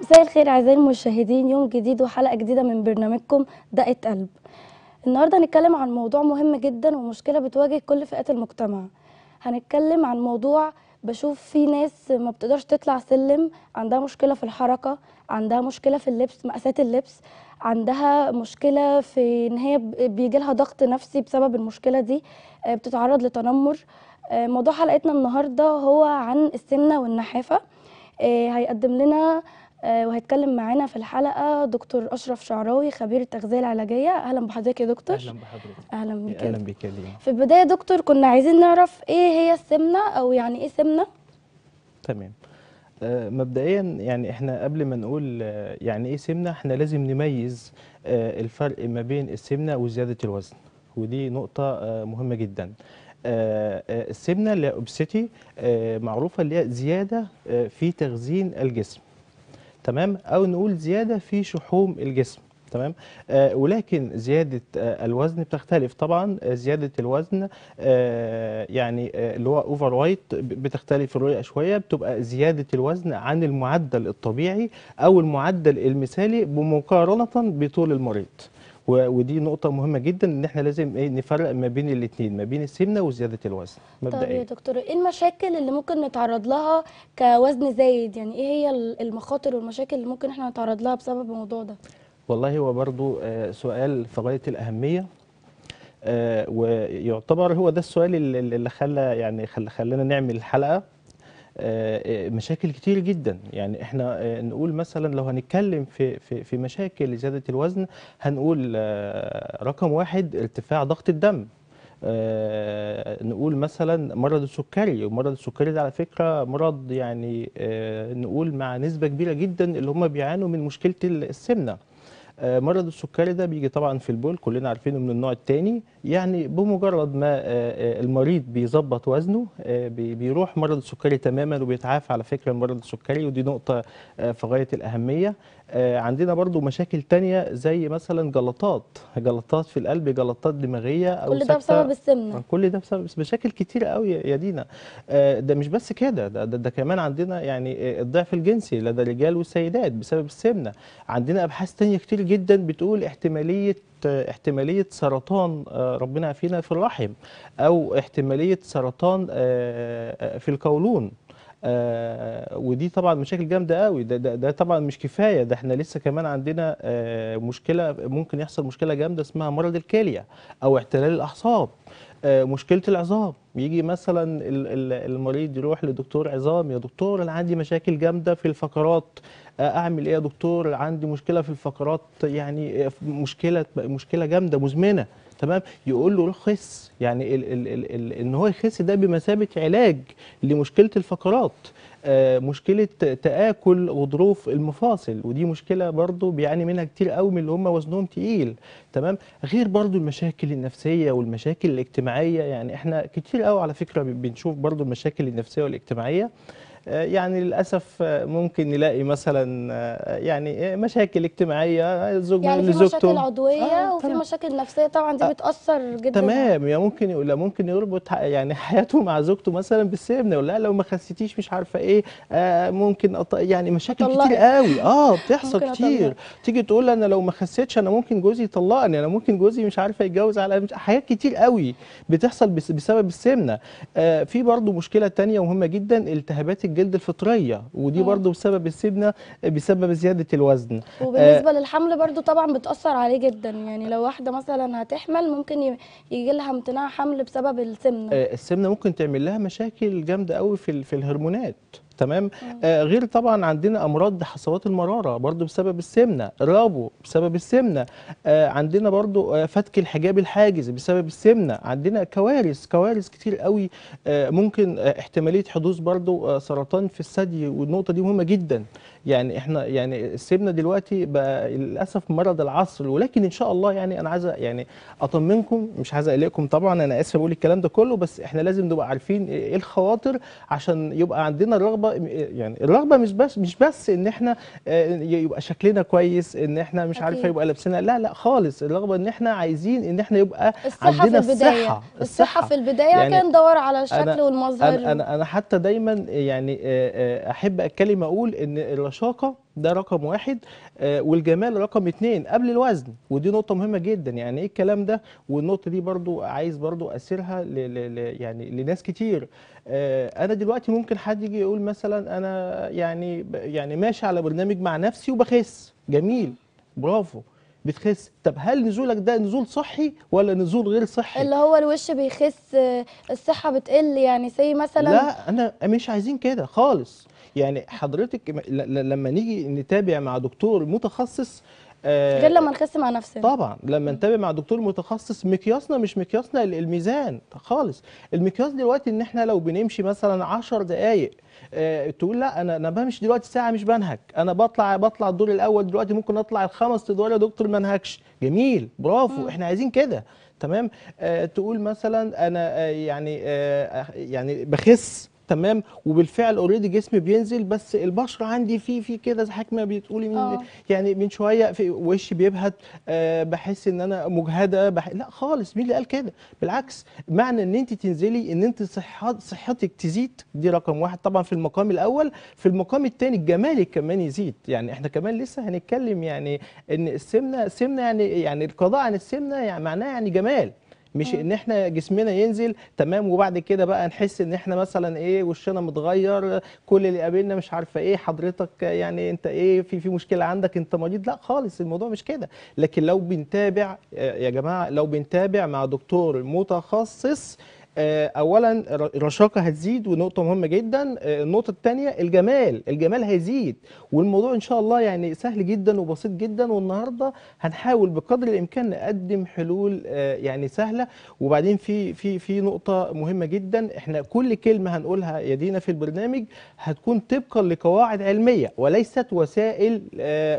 مساء الخير اعزائي المشاهدين يوم جديد وحلقه جديده من برنامجكم دقه قلب النهارده هنتكلم عن موضوع مهم جدا ومشكله بتواجه كل فئات المجتمع هنتكلم عن موضوع بشوف في ناس ما بتقدرش تطلع سلم عندها مشكله في الحركه عندها مشكله في اللبس مقاسات اللبس عندها مشكله في ان هي بيجي لها ضغط نفسي بسبب المشكله دي آه، بتتعرض لتنمر آه، موضوع حلقتنا النهارده هو عن السمنه والنحافه آه، هيقدم لنا آه، وهيتكلم معانا في الحلقه دكتور اشرف شعراوي خبير التغذيه العلاجيه اهلا بحضرتك يا دكتور اهلا بحضرتك اهلا بك اهلا بك في البدايه دكتور كنا عايزين نعرف ايه هي السمنه او يعني ايه سمنه تمام آه، مبدئيا يعني احنا قبل ما نقول آه، يعني ايه سمنه احنا لازم نميز الفرق ما بين السمنه وزياده الوزن ودي نقطه مهمه جدا السمنه اللي اوبسيتي معروفه اللي هي زياده في تخزين الجسم تمام او نقول زياده في شحوم الجسم تمام آه ولكن زياده آه الوزن بتختلف طبعا آه، زياده الوزن آه يعني آه اللي هو اوفر وايت بتختلف الرؤيه شويه بتبقى زياده الوزن عن المعدل الطبيعي او المعدل المثالي بمقارنه بطول المريض ودي نقطه مهمه جدا ان احنا لازم ايه نفرق ما بين الاثنين ما بين السمنه وزياده الوزن مبدئيا طيب يا دكتور ايه المشاكل اللي ممكن نتعرض لها كوزن زايد يعني ايه هي المخاطر والمشاكل اللي ممكن احنا نتعرض لها بسبب الموضوع ده والله هو برضو آه، سؤال في غايه الاهميه آه، ويعتبر هو ده السؤال اللي خلى يعني خلانا نعمل الحلقه آه، آه، مشاكل كتير جدا يعني احنا آه، نقول مثلا لو هنتكلم في في في مشاكل زياده الوزن هنقول رقم واحد ارتفاع ضغط الدم نقول مثلا مرض السكري ومرض السكري ده على فكره مرض يعني نقول مع نسبه كبيره جدا اللي هم بيعانوا من مشكله السمنه آه، مرض السكري ده بيجي طبعا في البول كلنا عارفينه من النوع الثاني يعني بمجرد ما آه، آه، المريض بيظبط وزنه بيروح مرض السكري تماما وبيتعافى على فكره مرض السكري ودي نقطه في غايه الاهميه آه، عندنا برضو مشاكل تانية زي مثلا جلطات جلطات في القلب جلطات دماغية أو كل ده بسبب السمنة آه، كل ده بسبب مشاكل كتير قوي يا دينا آه، ده مش بس كده ده, ده, ده كمان عندنا يعني الضعف الجنسي لدى الرجال والسيدات بسبب السمنة عندنا أبحاث تانية كتير جدا بتقول احتمالية احتمالية سرطان ربنا يعافينا في الرحم أو احتمالية سرطان في القولون آه ودي طبعا مشاكل جامده قوي ده, ده, ده طبعا مش كفايه ده احنا لسه كمان عندنا آه مشكله ممكن يحصل مشكله جامده اسمها مرض الكليه او احتلال الاعصاب آه مشكله العظام يجي مثلا المريض يروح لدكتور عظام يا دكتور انا عندي مشاكل جامده في الفقرات آه، اعمل ايه يا دكتور عندي مشكله في الفقرات يعني آه، مشكله مشكله جامده مزمنه تمام يقول له خس يعني ال ال ال ال ان هو يخس ده بمثابه علاج لمشكله الفقرات آه، مشكله تاكل وظروف المفاصل ودي مشكله برضو بيعاني منها كتير قوي من اللي هم وزنهم تقيل تمام غير برضو المشاكل النفسيه والمشاكل الاجتماعيه يعني احنا كتير قوي على فكره بنشوف برضو المشاكل النفسيه والاجتماعيه آه، يعني للاسف آه، ممكن نلاقي مثلا آه، يعني مشاكل اجتماعيه زوج يعني في مشاكل عضويه آه وفي طبعا. مشاكل نفسيه طبعا دي بتاثر جدا تمام يعني ممكن ولا ممكن يربط يعني حياته مع زوجته مثلا بالسمنه ولا لو ما خسيتيش مش عارفه ايه آه ممكن يعني مشاكل طلع. كتير قوي اه بتحصل كتير تيجي تقول انا لو ما خسيتش انا ممكن جوزي يطلقني انا ممكن جوزي مش عارفه يتجوز على حاجات كتير قوي بتحصل بسبب السمنه آه في برضو مشكله ثانيه مهمه جدا التهابات الجلد الفطريه ودي مم. آه. برضو بسبب السمنه بسبب زياده الوزن وبالنسبه آه للحمل برضو طبعا بتاثر عليه جدا يعني لو واحده مثلا هتحمل ممكن يجي لها امتناع حمل بسبب السمنه آه السمنه ممكن تعمل لها مشاكل جامده قوي في, في الهرمونات تمام آه غير طبعا عندنا امراض حصوات المراره برضو بسبب السمنه رابو بسبب السمنه آه عندنا برضو آه فتك الحجاب الحاجز بسبب السمنه عندنا كوارث كوارث كتير قوي آه ممكن آه احتماليه حدوث برضو آه سرطان في الثدي والنقطه دي مهمه جدا يعني احنا يعني سيبنا دلوقتي بقى للاسف مرض العصر ولكن ان شاء الله يعني انا عايز يعني اطمنكم مش عايز اقلقكم طبعا انا اسف بقول الكلام ده كله بس احنا لازم نبقى عارفين ايه, إيه الخواطر عشان يبقى عندنا الرغبه يعني الرغبه مش بس مش بس ان احنا آه، يبقى شكلنا كويس ان احنا مش عارفه يبقى لابسنا لا لا خالص الرغبه ان احنا عايزين ان احنا يبقى عندنا في البداية. الصحه الصحه في البدايه يعني كان دور على الشكل أنا والمظهر انا انا حتى دايما يعني آه، آه، احب اتكلم اقول ان الرشاقه ده رقم واحد آه، والجمال رقم اتنين قبل الوزن ودي نقطه مهمه جدا يعني ايه الكلام ده والنقطه دي برضو عايز برضو اسيرها ل ل يعني لناس كتير آه، انا دلوقتي ممكن حد يجي يقول مثلا انا يعني يعني ماشي على برنامج مع نفسي وبخس جميل برافو بتخس طب هل نزولك ده نزول صحي ولا نزول غير صحي اللي هو الوش بيخس آه، الصحه بتقل يعني زي مثلا لا انا مش عايزين كده خالص يعني حضرتك لما نيجي نتابع مع دكتور متخصص آه، غير لما نقيس مع نفسنا طبعا لما نتابع مع دكتور متخصص مقياسنا مش مقياسنا الميزان خالص المقياس دلوقتي ان احنا لو بنمشي مثلا 10 دقائق اه تقول لا انا انا بمشي دلوقتي ساعه مش بنهج انا بطلع بطلع الدور الاول دلوقتي ممكن اطلع الخمس ادوار يا دكتور ما انهكش جميل برافو م. احنا عايزين كده تمام آه تقول مثلا انا آه، يعني آه يعني بخس تمام وبالفعل اوريدي جسمي بينزل بس البشره عندي في في كده زي ما بتقولي من آه. يعني من شويه في وشي بيبهت آه بحس ان انا مجهده بح... لا خالص مين اللي قال كده بالعكس معنى ان انت تنزلي ان انت صحت صحتك تزيد دي رقم واحد طبعا في المقام الاول في المقام الثاني جمالك كمان يزيد يعني احنا كمان لسه هنتكلم يعني ان السمنه سمنه يعني يعني القضاء عن السمنه يعني معناها يعني جمال مش اه. ان احنا جسمنا ينزل تمام وبعد كده بقى نحس ان احنا مثلا ايه وشنا متغير كل اللي قابلنا مش عارفه ايه حضرتك يعني انت ايه في في مشكله عندك انت مريض لا خالص الموضوع مش كده لكن لو بنتابع آه، يا جماعه لو بنتابع مع دكتور متخصص آه، اولا الرشاقه هتزيد ونقطه مهمه جدا آه، النقطه الثانيه الجمال الجمال هيزيد والموضوع ان شاء الله يعني سهل جدا وبسيط جدا والنهارده هنحاول بقدر الامكان نقدم حلول آه، يعني سهله وبعدين في في في نقطه مهمه جدا احنا كل كلمه هنقولها يا دينا في البرنامج هتكون طبقا لقواعد علميه وليست وسائل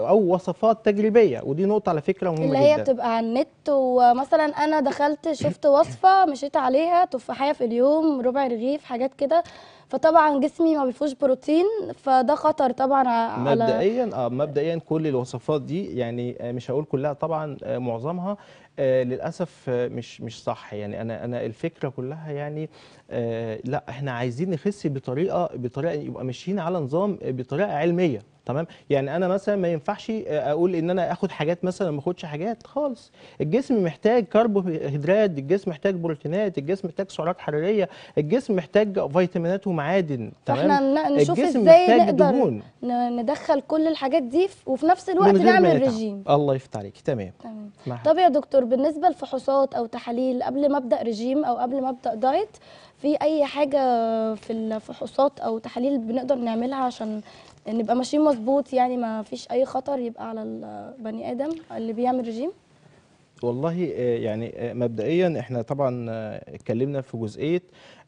او وصفات تجريبيه ودي نقطه على فكره مهمه جدا اللي هي جداً. بتبقى على النت ومثلا انا دخلت شفت وصفه مشيت عليها تفاحيه في اليوم ربع رغيف حاجات كده فطبعا جسمي ما بيفوش بروتين فده خطر طبعا على مبدئيا اه مبدئيا كل الوصفات دي يعني آه، مش هقول كلها طبعا آه، معظمها آه للاسف آه، مش مش صح يعني انا انا الفكره كلها يعني آه لا احنا عايزين نخس بطريقه بطريقه يبقى ماشيين على نظام بطريقه علميه تمام يعني انا مثلا ما ينفعش اقول ان انا اخد حاجات مثلا ما اخدش حاجات خالص الجسم محتاج كربوهيدرات الجسم محتاج بروتينات الجسم محتاج سعرات حراريه الجسم محتاج فيتامينات ومعادن تمام فاحنا نشوف ازاي نقدر دهون. ندخل كل الحاجات دي وفي نفس الوقت نعمل ريجيم الله يفتح عليك تمام تمام طب يا دكتور بالنسبه لفحوصات او تحاليل قبل ما ابدا ريجيم او قبل ما ابدا دايت في اي حاجه في الفحوصات او تحاليل بنقدر نعملها عشان نبقى ماشيين مظبوط يعني ما فيش اي خطر يبقى على البني ادم اللي بيعمل رجيم والله آه، يعني آه، مبدئيا احنا طبعا آه، اتكلمنا في جزئيه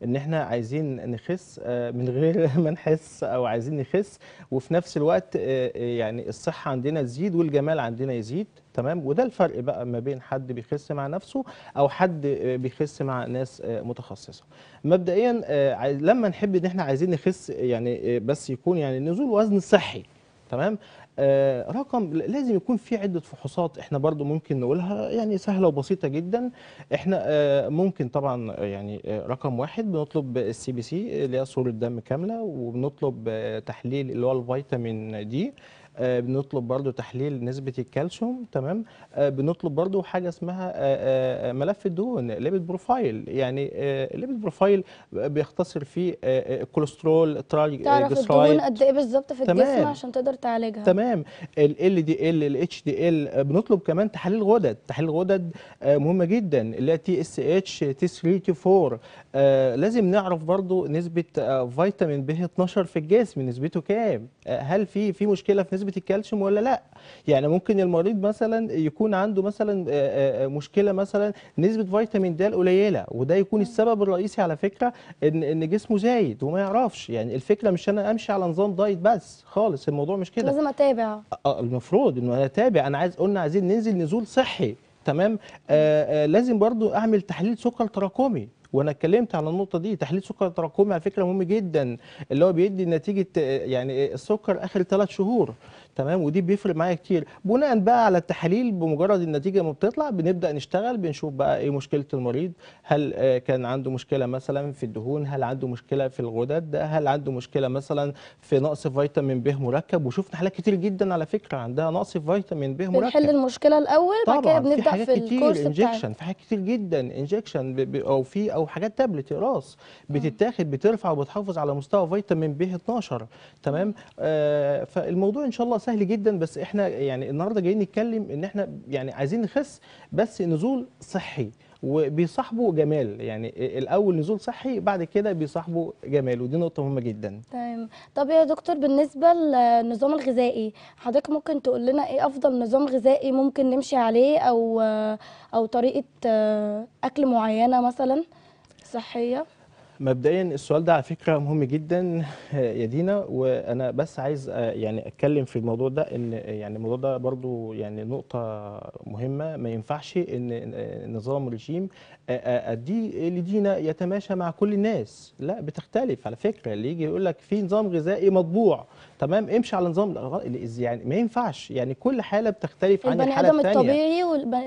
ان احنا عايزين نخس من غير ما نحس او عايزين نخس وفي نفس الوقت يعني الصحه عندنا تزيد والجمال عندنا يزيد تمام وده الفرق بقى ما بين حد بيخس مع نفسه او حد بيخس مع ناس آه، متخصصه مبدئيا آه، لما نحب ان احنا عايزين نخس يعني آه، بس يكون يعني نزول وزن صحي تمام آه رقم لازم يكون في عده فحوصات احنا برضو ممكن نقولها يعني سهله وبسيطه جدا احنا آه ممكن طبعا يعني آه رقم واحد بنطلب السي بي سي اللي هي صوره دم كامله وبنطلب تحليل اللي هو الفيتامين دي آه، بنطلب برضو تحليل نسبه الكالسيوم تمام آه، بنطلب برضو حاجه اسمها آه، ملف الدهون ليبيد بروفايل يعني الليبيد بروفايل بيختصر فيه الكوليسترول تعرف الدهون قد ايه بالظبط في تمام. الجسم عشان تقدر تعالجها تمام ال دي ال الاتش دي ال بنطلب كمان تحاليل غدد تحاليل غدد مهمه جدا اللي هي تي اس اتش تي 3 تي 4 لازم نعرف برضو نسبه فيتامين ب 12 في الجسم نسبته كام هل في في مشكله في نسبه نسبه الكالسيوم ولا لا يعني ممكن المريض مثلا يكون عنده مثلا آه، آه، آه، مشكله مثلا نسبه فيتامين د قليله وده يكون السبب الرئيسي على فكره ان ان جسمه زايد وما يعرفش يعني الفكره مش انا امشي على نظام دايت بس خالص الموضوع مش كده لازم اتابع المفروض ان انا اتابع انا عايز قلنا عايزين ننزل نزول صحي تمام آآ آآ لازم برضو اعمل تحليل سكر تراكمي وانا اتكلمت على النقطه دي تحليل سكر تراكمي على فكره مهم جدا اللي هو بيدي نتيجه يعني السكر اخر ثلاث شهور تمام ودي بيفرق معايا كتير بناء بقى على التحاليل بمجرد النتيجه ما بتطلع بنبدا نشتغل بنشوف بقى ايه مشكله المريض هل آه، كان عنده مشكله مثلا في الدهون هل عنده مشكله في الغدد هل عنده مشكله مثلا في نقص فيتامين ب مركب وشفنا حالات كتير جدا على فكره عندها نقص فيتامين ب مركب بنحل المشكله الاول بعد كده بنبدا في, الكورس انجكشن في حاجات كتير جدا انجكشن او في او حاجات تابلت اقراص بتتاخد بترفع وبتحافظ على مستوى فيتامين ب 12 تمام آه فالموضوع ان شاء الله سهل جدا بس احنا يعني النهارده جايين نتكلم ان احنا يعني عايزين نخس بس نزول صحي وبيصاحبه جمال يعني الاول نزول صحي بعد كده بيصاحبه جمال ودي نقطه مهمه جدا تمام طب يا دكتور بالنسبه للنظام الغذائي حضرتك ممكن تقول لنا ايه افضل نظام غذائي ممكن نمشي عليه او او طريقه اكل معينه مثلا صحيه مبدئيا السؤال ده على فكره مهم جدا يا دينا وانا بس عايز آه، يعني اتكلم في الموضوع ده ان آه، يعني الموضوع ده برضو يعني نقطه مهمه ما ينفعش ان آه، نظام الرجيم اديه لدينا يتماشى مع كل الناس لا بتختلف على فكره اللي يجي يقول لك في نظام غذائي مطبوع تمام امشي على نظام يعني ما ينفعش يعني كل حاله بتختلف عن الحاله الثانيه البني ادم الطبيعي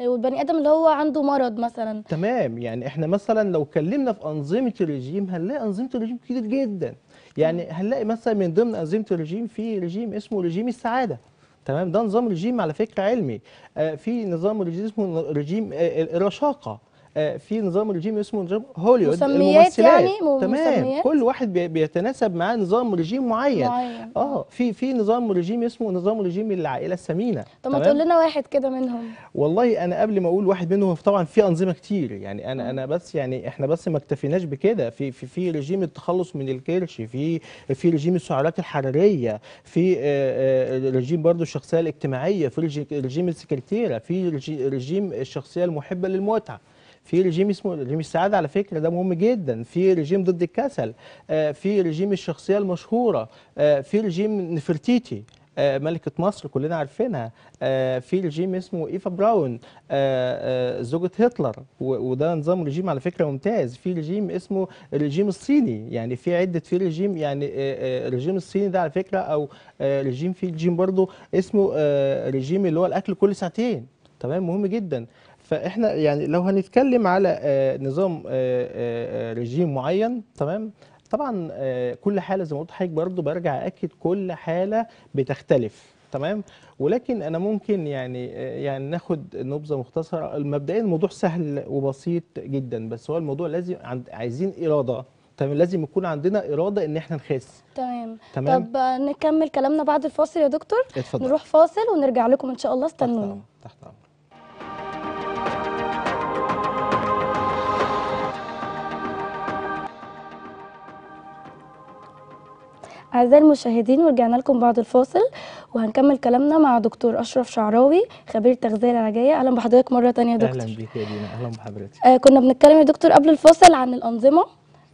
والبني ادم اللي هو عنده مرض مثلا تمام يعني احنا مثلا لو اتكلمنا في انظمه الرجيم الرجيم هنلاقي انظمه الرجيم كتير جدا يعني هنلاقي مثلا من ضمن انظمه الرجيم في رجيم اسمه رجيم السعاده تمام ده نظام رجيم على فكره علمي آه، في نظام رجيم اسمه رجيم آه، آه، الرشاقه آه، في نظام رجيم اسمه نظام هوليوود مسميات يعني تمام مسميات؟ كل واحد بيتناسب معاه نظام رجيم معين, معين. اه في في نظام رجيم اسمه نظام رجيم العائله السمينه طب ما تقول لنا واحد كده منهم والله انا قبل ما اقول واحد منهم طبعا في انظمه كتير يعني انا انا بس يعني احنا بس ما اكتفيناش بكده في في في رجيم التخلص من الكرش في في رجيم السعرات الحراريه في آه، آه، رجيم برضو الشخصيه الاجتماعيه في رجيم السكرتيره في رجيم الشخصيه المحبه للمتعه في رجيم اسمه رجيم السعاده على فكره ده مهم جدا في رجيم ضد الكسل آه، في رجيم الشخصيه المشهوره آه، في رجيم نفرتيتي آه، ملكة مصر كلنا عارفينها في رجيم اسمه إيفا براون زوجة هتلر وده نظام رجيم على فكرة ممتاز في رجيم اسمه الرجيم الصيني يعني في عدة في رجيم يعني الرجيم الصيني ده على فكرة أو رجيم في رجيم برضه اسمه رجيم اللي هو الأكل كل ساعتين تمام مهم جدا فاحنا يعني لو هنتكلم على آه، نظام آه، آه، ريجيم معين تمام طبعا كل حاله زي ما قلت لحضرتك برضه برجع اكد كل حاله بتختلف تمام ولكن انا ممكن يعني يعني ناخد نبذه مختصره مبدئيا الموضوع سهل وبسيط جدا بس هو الموضوع لازم عايزين اراده تمام لازم يكون عندنا اراده ان احنا نخس تمام تمام طب نكمل كلامنا بعد الفاصل يا دكتور اتفضل. نروح فاصل ونرجع لكم ان شاء الله استنونا تحت عم. تحت عم. أعزائي المشاهدين ورجعنا لكم بعد الفاصل وهنكمل كلامنا مع دكتور أشرف شعراوي خبير التغذية العلاجية أهلا بحضرتك مرة تانية يا دكتور أهلا بك يا دينا أهلا بحضرتك آه كنا بنتكلم يا دكتور قبل الفاصل عن الأنظمة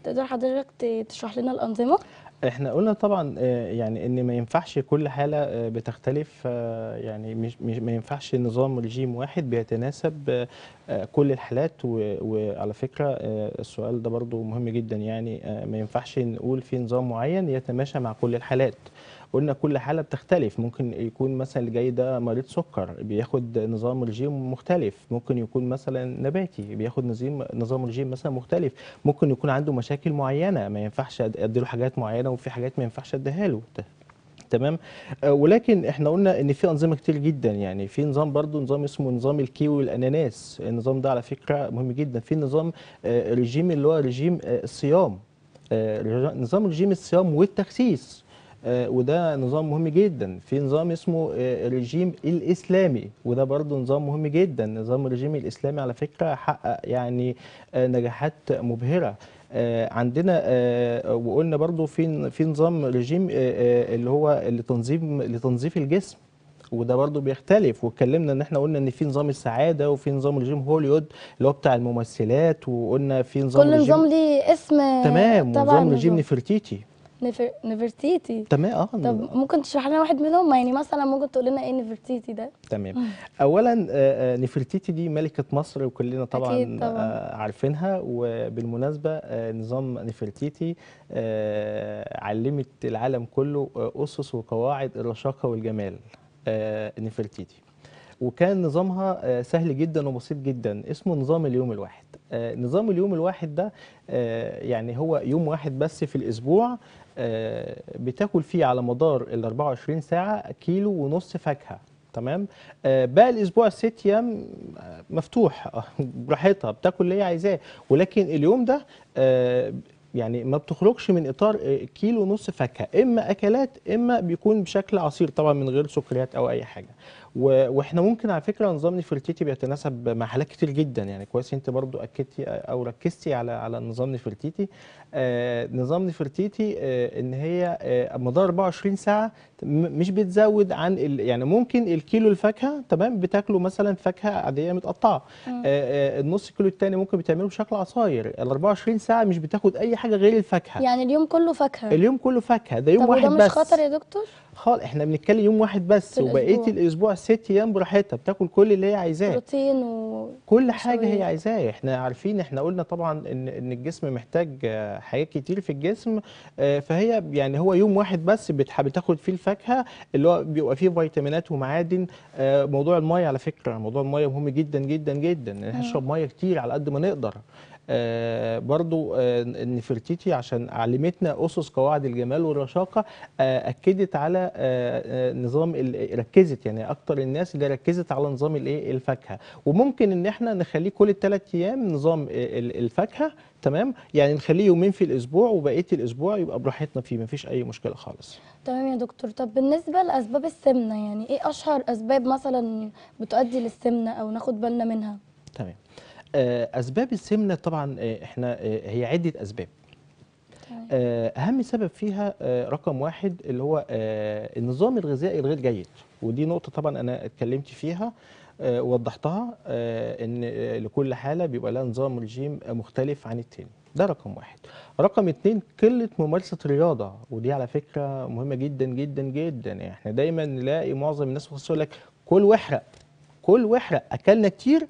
تقدر حضرتك تشرح لنا الأنظمة إحنا قلنا طبعا آه، يعني إن ما ينفعش كل حالة آه، بتختلف آه، يعني مش ما ينفعش نظام ريجيم واحد بيتناسب كل الحالات و- وعلى فكرة السؤال ده برضو مهم جدا يعني ما ينفعش نقول في نظام معين يتماشى مع كل الحالات قلنا كل حاله بتختلف ممكن يكون مثلا اللي جاي ده مريض سكر بياخد نظام رجيم مختلف ممكن يكون مثلا نباتي بياخد نظام نظام رجيم مثلا مختلف ممكن يكون عنده مشاكل معينه ما ينفعش اديله حاجات معينه وفي حاجات ما ينفعش اديها له تمام آه، ولكن احنا قلنا ان في انظمه كتير جدا يعني في نظام برضو نظام اسمه نظام الكيوي والاناناس النظام ده على فكره مهم جدا في نظام آه، رجيم اللي هو رجيم آه، الصيام نظام رجيم الصيام والتخسيس آه، وده نظام مهم جدا في نظام اسمه آه، الرجيم الاسلامي وده برضه نظام مهم جدا نظام الرجيم الاسلامي على فكره حقق يعني آه، نجاحات مبهره عندنا وقلنا برضه في في نظام رجيم اللي هو لتنظيم لتنظيف الجسم وده برضه بيختلف واتكلمنا ان احنا قلنا ان في نظام السعاده وفي نظام رجيم هوليوود اللي هو بتاع الممثلات وقلنا في نظام كل نظام ليه اسم تمام نظام رجيم نفرتيتي نفرتيتي تمام اه طب ممكن تشرح لنا واحد منهم يعني مثلا ممكن تقول لنا ايه نفرتيتي ده تمام اولا نفرتيتي آه، آه، دي ملكه مصر وكلنا طبعا, طبعا. آه، عارفينها وبالمناسبه نظام نفرتيتي علمت العالم كله اسس وقواعد الرشاقه والجمال نفرتيتي وكان نظامها سهل جدا وبسيط جدا اسمه نظام اليوم الواحد نظام اليوم الواحد ده يعني هو يوم واحد بس في الأسبوع آه، بتاكل فيه على مدار ال 24 ساعه كيلو ونص فاكهه تمام بقى آه، باقي الاسبوع ست ايام آه، مفتوح براحتها بتاكل اللي هي عايزاه ولكن اليوم ده يعني ما بتخرجش من اطار كيلو ونص فاكهه اما اكلات اما بيكون بشكل عصير طبعا من غير سكريات او اي حاجه واحنا ممكن على فكره نظام نفرتيتي بيتناسب مع حالات كتير جدا يعني كويس انت برضو اكدتي او ركزتي على على نظام نفرتيتي آه نظام نفرتيتي آه ان هي آه مدار 24 ساعه مش بتزود عن يعني ممكن الكيلو الفاكهه تمام بتاكله مثلا فاكهه عاديه متقطعه آه،, آه النص كيلو الثاني ممكن بتعمله بشكل عصاير ال 24 ساعه مش بتاخد اي حاجه غير الفاكهه يعني اليوم كله فاكهه اليوم كله فاكهه ده يوم واحد بس طب وده مش خطر يا دكتور؟ خالص احنا بنتكلم يوم واحد بس وبقيه الاسبوع ست ايام براحتها بتاكل كل اللي هي عايزاه بروتين و كل حاجه هي عايزاه احنا عارفين احنا قلنا طبعا ان ان الجسم محتاج آه، حاجات كتير في الجسم آه، فهي يعني هو يوم واحد بس بتاخد فيه الفاكهه اللي هو بيبقى فيه فيتامينات ومعادن آه، موضوع الميه على فكره موضوع الميه مهم جدا جدا جدا نشرب ميه كتير على قد ما نقدر آه، برضو آه، نفرتيتي عشان علمتنا أسس قواعد الجمال والرشاقة آه، أكدت على نظام ركزت يعني أكتر الناس اللي ركزت على نظام الإيه الفاكهة وممكن إن إحنا نخليه كل الثلاث أيام نظام الفاكهة تمام يعني نخليه يومين في الاسبوع وبقيه الاسبوع يبقى براحتنا فيه ما فيش اي مشكله خالص تمام يا دكتور طب بالنسبه لاسباب السمنه يعني ايه اشهر اسباب مثلا بتؤدي للسمنه او ناخد بالنا منها تمام آه، اسباب السمنه طبعا آه، احنا آه، هي عده اسباب اهم سبب فيها رقم واحد اللي هو النظام الغذائي الغير جيد ودي نقطه طبعا انا اتكلمت فيها ووضحتها ان لكل حاله بيبقى لها نظام رجيم مختلف عن التاني ده رقم واحد رقم اتنين قله ممارسه الرياضه ودي على فكره مهمه جدا جدا جدا يعني احنا دايما نلاقي معظم الناس يقول لك كل واحرق كل واحرق اكلنا كتير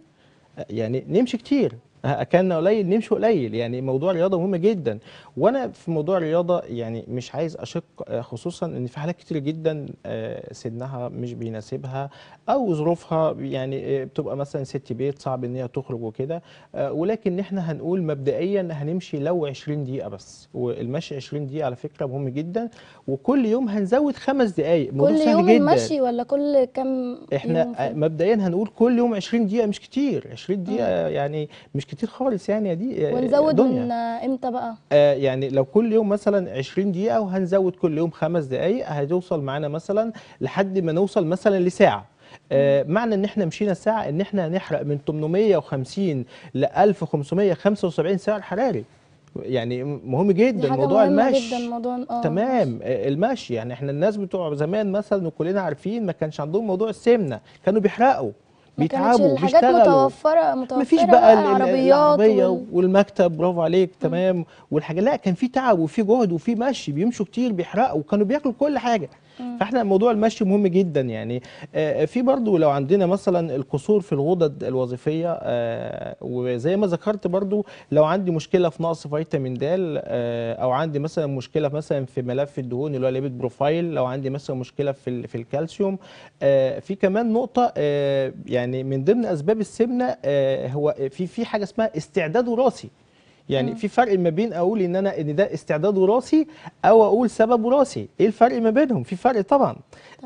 يعني نمشي كتير اكلنا قليل نمشي قليل يعني موضوع الرياضه مهم جدا وانا في موضوع الرياضه يعني مش عايز اشق آه، خصوصا ان في حالات كتير جدا آه، سنها مش بيناسبها او ظروفها يعني آه، بتبقى مثلا ست بيت صعب ان هي تخرج وكده ولكن احنا هنقول مبدئيا هنمشي لو 20 دقيقه بس والمشي 20 دقيقه على فكره مهم جدا وكل يوم هنزود خمس دقائق كل يوم جداً. المشي ولا كل كام احنا مبدئيا هنقول كل يوم 20 دقيقه مش كتير 20 دقيقه يعني مش كتير كتير خالص يعني دي آه، ونزود دنيا. من آه، امتى بقى آه يعني لو كل يوم مثلا 20 دقيقه وهنزود كل يوم خمس دقائق هتوصل معانا مثلا لحد ما نوصل مثلا لساعه آه معنى ان احنا مشينا ساعه ان احنا هنحرق من 850 ل 1575 سعر حراري يعني مهم جدا موضوع المشي جدا موضوع آه. تمام آه، المشي يعني احنا الناس بتوع زمان مثلا وكلنا عارفين ما كانش عندهم موضوع السمنه كانوا بيحرقوا بيتعبوا بيشتغلوا متوفره متوفره مفيش بقى العربيات و... والمكتب برافو عليك تمام والحاجه لا كان في تعب وفي جهد وفي مشي بيمشوا كتير بيحرقوا وكانوا بياكلوا كل حاجه فاحنا موضوع المشي مهم جدا يعني آه، في برضو لو عندنا مثلا القصور في الغدد الوظيفيه آه، وزي ما ذكرت برضو لو عندي مشكله في نقص فيتامين د آه، او عندي مثلا مشكله مثلا في ملف الدهون اللي هو ليبيد بروفايل لو عندي مثلا مشكله في في الكالسيوم في كمان نقطه يعني من ضمن اسباب السمنه هو في في حاجه اسمها استعداد وراثي يعني مم. في فرق ما بين اقول ان انا ان ده استعداد وراثي او اقول سبب وراثي ايه الفرق ما بينهم في فرق طبعا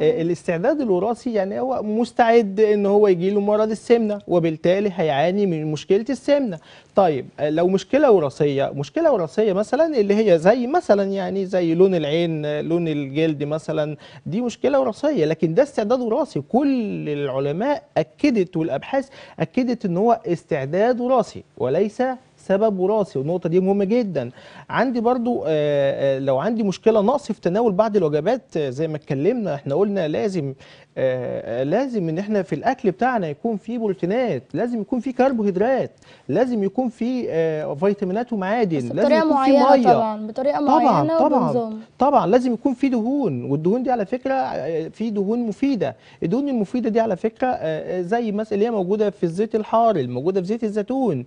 آه الاستعداد الوراثي يعني هو مستعد ان هو يجي له مرض السمنه وبالتالي هيعاني من مشكله السمنه طيب آه، لو مشكله وراثيه مشكله وراثيه مثلا اللي هي زي مثلا يعني زي لون العين آه، لون الجلد مثلا دي مشكله وراثيه لكن ده استعداد وراثي كل العلماء اكدت والابحاث اكدت ان هو استعداد وراثي وليس سبب وراثي والنقطه دي مهمه جدا عندي برضو آه، آه، لو عندي مشكله نقص في تناول بعض الوجبات آه، زي ما اتكلمنا احنا قلنا لازم لازم ان احنا في الاكل بتاعنا يكون فيه بروتينات لازم يكون فيه كربوهيدرات لازم يكون فيه فيتامينات ومعادن لازم يكون فيه ميه طبعا بطريقه طبعا معينه طبعا وبنظام. طبعا لازم يكون فيه دهون والدهون دي على فكره في دهون مفيده الدهون المفيده دي على فكره زي مثلا اللي هي موجوده في الزيت الحار الموجوده في زيت الزيتون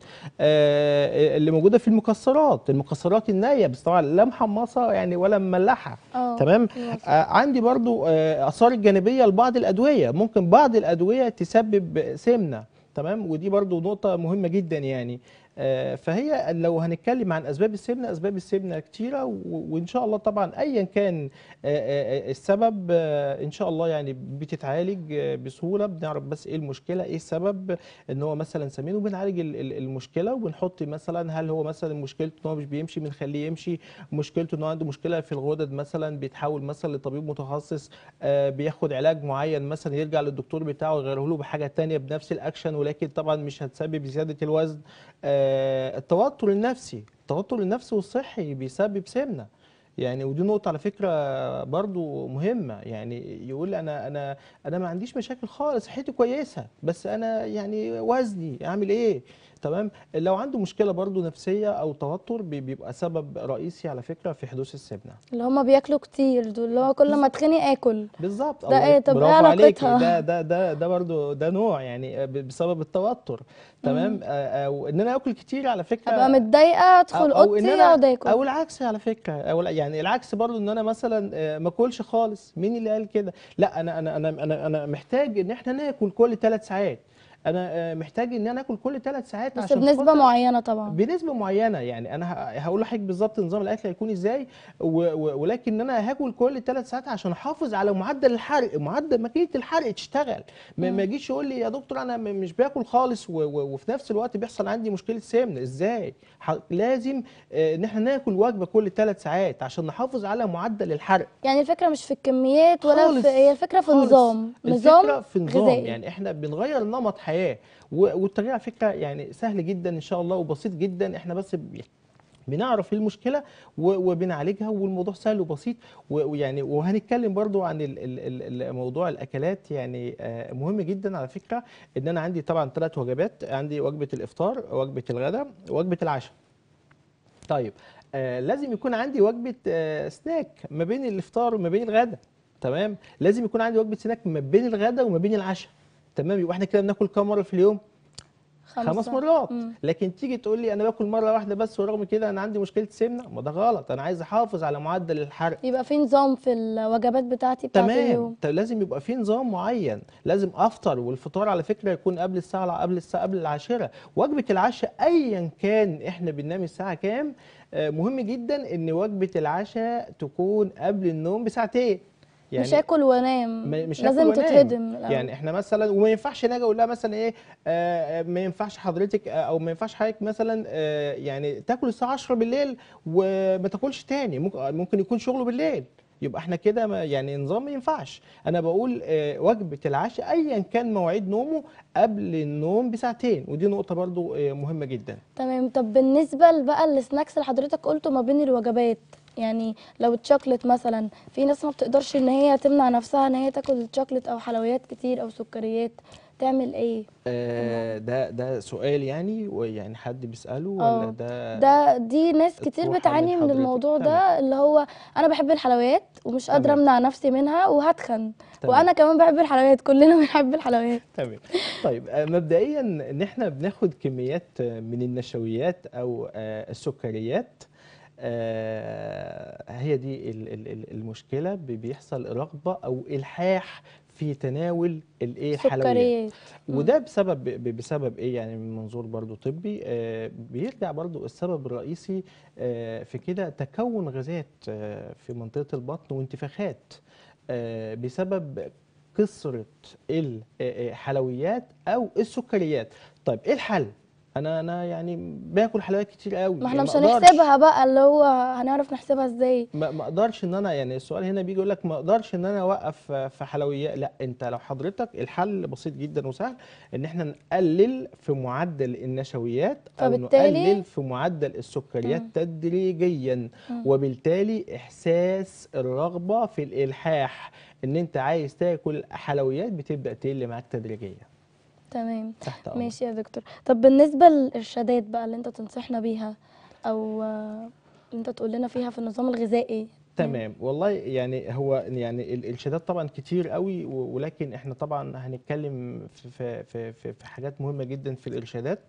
اللي موجوده في المكسرات المكسرات النيه بس طبعا لا محمصه يعني ولا مملحه آه، تمام آه عندي برضو آه، اثار الجانبيه لبعض الادويه ممكن بعض الادويه تسبب سمنه تمام ودي برضو نقطه مهمه جدا يعني آه، فهي لو هنتكلم عن اسباب السمنه اسباب السمنه كتيره وان شاء الله طبعا ايا كان آه، آه، السبب ان شاء الله يعني بتتعالج بسهوله بنعرف بس ايه المشكله ايه السبب ان هو مثلا سمين وبنعالج المشكله وبنحط مثلا هل هو مثلا مشكلته ان هو مش بيمشي بنخليه يمشي مشكلته ان هو عنده مشكله في الغدد مثلا بيتحول مثلا لطبيب متخصص بياخد علاج معين مثلا يرجع للدكتور بتاعه يغيره له بحاجه ثانيه بنفس الاكشن ولكن طبعا مش هتسبب زياده الوزن آه آه، التوتر النفسي التوتر النفسي والصحي بيسبب سمنه يعني ودي نقطة على فكرة برضو مهمة يعني يقول أنا أنا أنا ما عنديش مشاكل خالص صحتي كويسة بس أنا يعني وزني أعمل إيه؟ تمام لو عنده مشكله برضو نفسيه او توتر بيبقى سبب رئيسي على فكره في حدوث السمنه اللي هم بياكلوا كتير دول اللي هو كل ما تخني اكل بالظبط ده ايه طب ايه علاقتها ده ده ده ده برضو ده نوع يعني آه، بسبب التوتر تمام او آه، آه، ان انا اكل كتير على فكره ابقى متضايقه ادخل اوضتي اقعد اكل او العكس على فكره او يعني العكس برضو ان انا مثلا ما اكلش خالص مين اللي قال كده لا انا انا انا انا, أنا محتاج ان احنا ناكل كل ثلاث ساعات انا آه، محتاج ان انا اكل كل ثلاث ساعات بس عشان بنسبه معينه طبعا بنسبه معينه يعني انا هقول لحضرتك بالظبط نظام الاكل هيكون ازاي ولكن انا هاكل كل ثلاث ساعات عشان احافظ على معدل الحرق معدل ماكينه الحرق تشتغل ما يجيش يقول لي يا دكتور انا مش باكل خالص وفي نفس الوقت بيحصل عندي مشكله سمنه ازاي لازم آه، ان احنا ناكل وجبه كل ثلاث ساعات عشان نحافظ على معدل الحرق يعني الفكره مش في الكميات ولا في هي الفكره في نظام نظام الفكره في نظام غزائي. يعني احنا بنغير نمط حياتنا الحياه والتغيير على فكره يعني سهل جدا ان شاء الله وبسيط جدا احنا بس بنعرف إيه المشكله وبنعالجها والموضوع سهل وبسيط ويعني وهنتكلم برضو عن موضوع الاكلات يعني آه، مهم جدا على فكره ان انا عندي طبعا ثلاث وجبات عندي وجبه الافطار وجبه الغداء وجبه العشاء طيب آه لازم يكون عندي وجبه آه سناك ما بين الافطار وما بين الغداء تمام لازم يكون عندي وجبه سناك ما بين الغداء وما بين العشاء تمام يبقى احنا كده بناكل كام مره في اليوم خمسة. خمس مرات مم. لكن تيجي تقول لي انا باكل مره واحده بس ورغم كده انا عندي مشكله سمنه ما ده غلط انا عايز احافظ على معدل الحرق يبقى في نظام في الوجبات بتاعتي بتاعت تمام اليوم. لازم يبقى في نظام معين لازم افطر والفطار على فكره يكون قبل الساعه قبل الساعه قبل العاشره وجبه العشاء ايا كان احنا بننام الساعه كام آه، مهم جدا ان وجبه العشاء تكون قبل النوم بساعتين يعني مش اكل وانام مش لازم وانام. تتهدم يعني احنا مثلا وما ينفعش نجا اقول لها مثلا ايه آه، آه، ما ينفعش حضرتك آه، او ما ينفعش حضرتك مثلا يعني تاكل الساعه 10 بالليل وما تاكلش تاني ممكن يكون شغله بالليل يبقى احنا كده يعني نظام ما ينفعش انا بقول وجبه العشاء ايا كان مواعيد نومه قبل النوم بساعتين ودي نقطه برضو مهمه جدا تمام طب بالنسبه بقى للسناكس اللي حضرتك قلته ما بين الوجبات يعني لو الشوكليت مثلا في ناس ما بتقدرش ان هي تمنع نفسها ان هي تاكل الشوكليت او حلويات كتير او سكريات تعمل ايه آه ده ده سؤال يعني ويعني حد بيساله آه. ولا ده ده دي ناس كتير بتعاني من, من الموضوع تمام. ده اللي هو انا بحب الحلويات ومش قادره امنع نفسي منها وهتخن تمام. وانا كمان بحب الحلويات كلنا بنحب الحلويات تمام طيب آه، مبدئيا ان احنا بناخد كميات آه، من النشويات او السكريات آه، هي دي المشكله بيحصل رغبه او الحاح في تناول الايه الحلويات وده بسبب بسبب ايه يعني من منظور برضو طبي آه بيرجع برضو السبب الرئيسي آه في كده تكون غازات آه في منطقه البطن وانتفاخات آه، بسبب كثره الحلويات آه، او السكريات طيب ايه الحل انا انا يعني باكل حلويات كتير قوي ما يعني احنا مش هنحسبها بقى اللي هو هنعرف نحسبها ازاي ما اقدرش ان انا يعني السؤال هنا بيجي يقول لك ما اقدرش ان انا اوقف في حلويات لا انت لو حضرتك الحل بسيط جدا وسهل ان احنا نقلل في معدل النشويات او نقلل في معدل السكريات مم. تدريجيا مم. وبالتالي احساس الرغبه في الالحاح ان انت عايز تاكل حلويات بتبدا تقل معاك تدريجيا تمام ماشي يا دكتور طب بالنسبه للارشادات بقى اللي انت تنصحنا بيها او انت تقول لنا فيها في النظام الغذائي تمام والله يعني هو يعني الارشادات طبعا كتير قوي ولكن احنا طبعا هنتكلم في في في, في حاجات مهمه جدا في الارشادات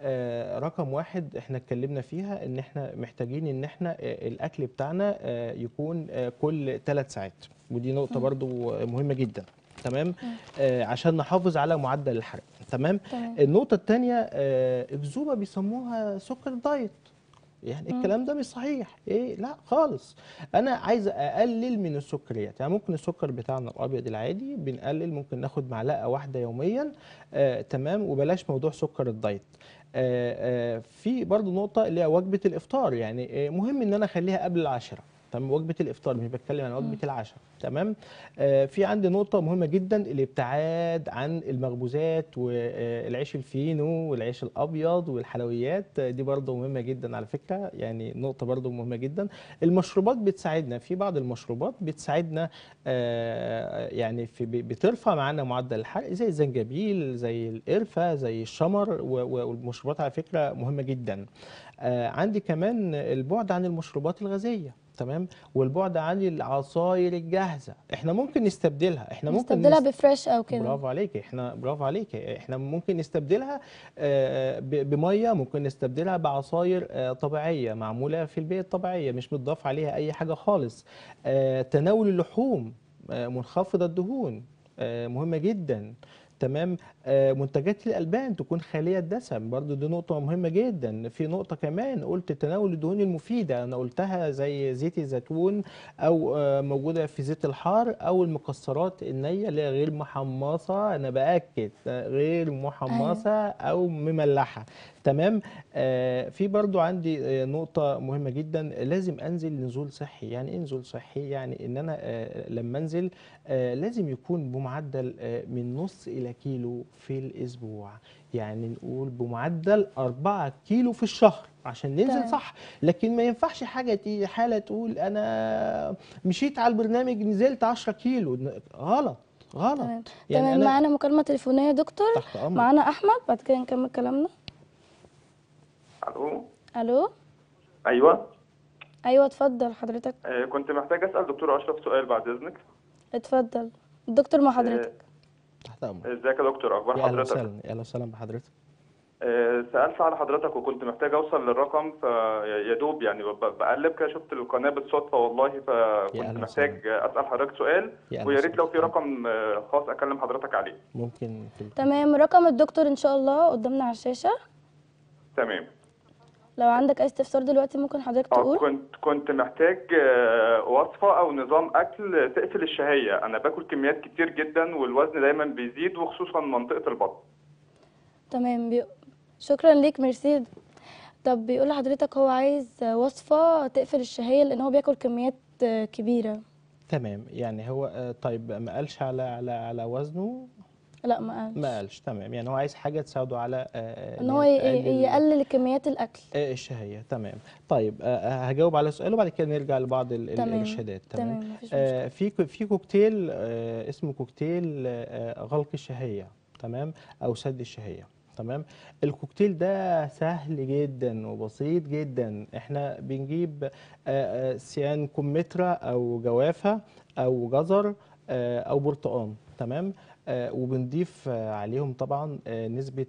آه، رقم واحد احنا اتكلمنا فيها ان احنا محتاجين ان احنا آه، الاكل بتاعنا آه، يكون كل ثلاث ساعات ودي نقطه برضو مهمه جدا تمام آه عشان نحافظ على معدل الحرق تمام, تمام. النقطه الثانيه آه اكزوما بيسموها سكر دايت يعني مم. الكلام ده مش صحيح ايه لا خالص انا عايز اقلل من السكريات يعني. يعني ممكن السكر بتاعنا الابيض العادي بنقلل ممكن ناخد معلقه واحده يوميا آه تمام وبلاش موضوع سكر الدايت آه آه في برضو نقطه اللي هي وجبه الافطار يعني آه مهم ان انا اخليها قبل العشره تمام وجبه الافطار مش بتكلم عن وجبه العشاء تمام آه في عندي نقطه مهمه جدا الابتعاد عن المخبوزات والعيش الفينو والعيش الابيض والحلويات آه، دي برضو مهمه جدا على فكره يعني نقطه برضو مهمه جدا المشروبات بتساعدنا في بعض المشروبات بتساعدنا آه يعني في بترفع معانا معدل الحرق زي الزنجبيل زي القرفه زي الشمر والمشروبات على فكره مهمه جدا آه عندي كمان البعد عن المشروبات الغازيه تمام والبعد عن العصاير الجاهزه احنا ممكن نستبدلها احنا ممكن نستبدلها نست... بفريش او كده برافو عليك احنا برافو عليك احنا ممكن نستبدلها آه، بميه ممكن نستبدلها بعصاير آه، طبيعيه معموله في البيت طبيعيه مش متضاف عليها اي حاجه خالص آه، تناول اللحوم منخفضه الدهون مهمه جدا تمام آه، منتجات الالبان تكون خاليه الدسم برضو دي نقطه مهمه جدا في نقطه كمان قلت تناول الدهون المفيده انا قلتها زي زيت الزيتون او آه، موجوده في زيت الحار او المكسرات النيه اللي هي غير محمصه انا باكد آه، غير محمصه أيوه. او مملحه تمام آه في برضو عندي آه، نقطة مهمة جدا لازم أنزل نزول صحي يعني إيه نزول صحي يعني إن أنا آه لما أنزل آه لازم يكون بمعدل آه من نص إلى كيلو في الأسبوع يعني نقول بمعدل 4 كيلو في الشهر عشان ننزل طيب. صح لكن ما ينفعش حاجه تيجي حاله تقول انا مشيت على البرنامج نزلت 10 كيلو غلط غلط تمام. يعني تمام معانا مكالمه تليفونيه دكتور معانا احمد بعد كده نكمل كلامنا الو الو ايوه ايوه اتفضل حضرتك آه كنت محتاج اسال دكتور اشرف سؤال بعد اذنك اتفضل الدكتور مع آه، حضرتك تحت امرك ازيك يا دكتور اخبار حضرتك اهلا وسهلا اهلا وسهلا بحضرتك آه، سالت على حضرتك وكنت محتاج اوصل للرقم فيا دوب يعني بقلب كده شفت القناه بالصدفه والله فكنت محتاج اسال حضرتك سؤال ويا ريت لو في رقم آه، خاص اكلم حضرتك عليه ممكن تمام رقم الدكتور ان شاء الله قدامنا على الشاشه تمام لو عندك اي استفسار دلوقتي ممكن حضرتك آه، تقول كنت كنت محتاج آه، وصفه او نظام اكل تقفل الشهيه انا باكل كميات كتير جدا والوزن دايما بيزيد وخصوصا منطقه البطن تمام بي... شكرا ليك ميرسي طب بيقول لحضرتك هو عايز وصفه تقفل الشهيه لان هو بياكل كميات آه، كبيره تمام يعني هو طيب ما قالش على على على وزنه لا ما قالش ما قالش تمام يعني هو عايز حاجه تساعده على آه، آه، ان هو يقلل كميات الاكل آه، الشهيه تمام طيب هجاوب على سؤاله وبعد كده نرجع لبعض الارشادات تمام, تمام. في في كوكتيل اسمه كوكتيل غلق الشهيه تمام او سد الشهيه تمام الكوكتيل ده سهل جدا وبسيط جدا احنا بنجيب سيان كمثرى او جوافه او جزر او برتقان تمام آه، وبنضيف آه، عليهم طبعا آه، نسبه